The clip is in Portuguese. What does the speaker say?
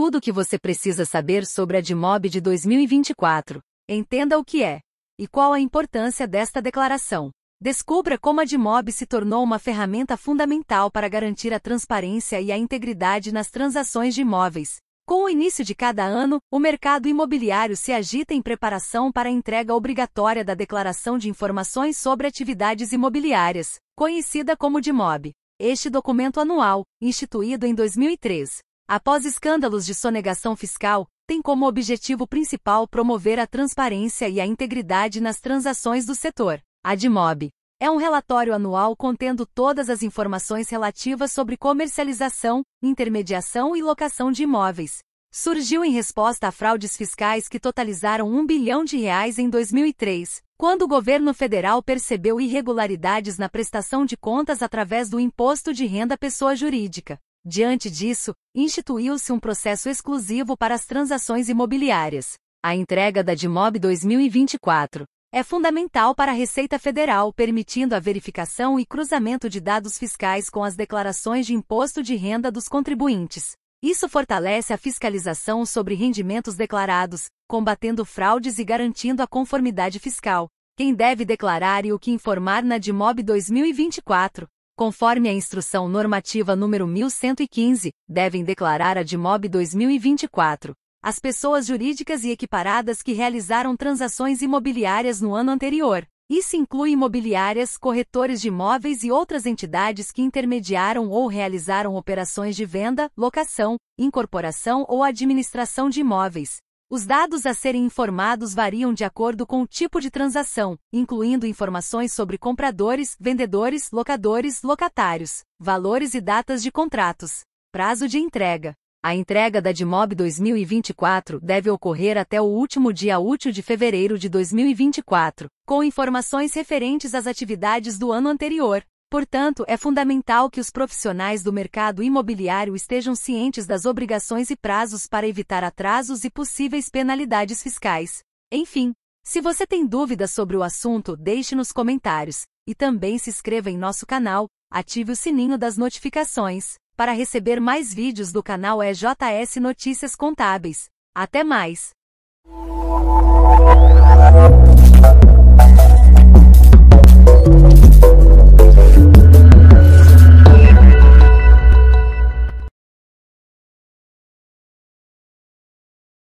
tudo o que você precisa saber sobre a DMOB de 2024. Entenda o que é e qual a importância desta declaração. Descubra como a DMOB se tornou uma ferramenta fundamental para garantir a transparência e a integridade nas transações de imóveis. Com o início de cada ano, o mercado imobiliário se agita em preparação para a entrega obrigatória da Declaração de Informações sobre Atividades Imobiliárias, conhecida como DMOB. Este documento anual, instituído em 2003, após escândalos de sonegação fiscal, tem como objetivo principal promover a transparência e a integridade nas transações do setor. A DMOB é um relatório anual contendo todas as informações relativas sobre comercialização, intermediação e locação de imóveis. Surgiu em resposta a fraudes fiscais que totalizaram 1 bilhão de reais em 2003, quando o governo federal percebeu irregularidades na prestação de contas através do imposto de renda pessoa jurídica. Diante disso, instituiu-se um processo exclusivo para as transações imobiliárias. A entrega da DIMOB 2024 é fundamental para a Receita Federal, permitindo a verificação e cruzamento de dados fiscais com as declarações de imposto de renda dos contribuintes. Isso fortalece a fiscalização sobre rendimentos declarados, combatendo fraudes e garantindo a conformidade fiscal. Quem deve declarar e o que informar na DIMOB 2024 conforme a instrução normativa número 1115, devem declarar a DMOB 2024 as pessoas jurídicas e equiparadas que realizaram transações imobiliárias no ano anterior. Isso inclui imobiliárias, corretores de imóveis e outras entidades que intermediaram ou realizaram operações de venda, locação, incorporação ou administração de imóveis, os dados a serem informados variam de acordo com o tipo de transação, incluindo informações sobre compradores, vendedores, locadores, locatários, valores e datas de contratos, prazo de entrega. A entrega da DMOB 2024 deve ocorrer até o último dia útil de fevereiro de 2024, com informações referentes às atividades do ano anterior. Portanto, é fundamental que os profissionais do mercado imobiliário estejam cientes das obrigações e prazos para evitar atrasos e possíveis penalidades fiscais. Enfim, se você tem dúvidas sobre o assunto, deixe nos comentários e também se inscreva em nosso canal, ative o sininho das notificações para receber mais vídeos do canal EJS Notícias Contábeis. Até mais!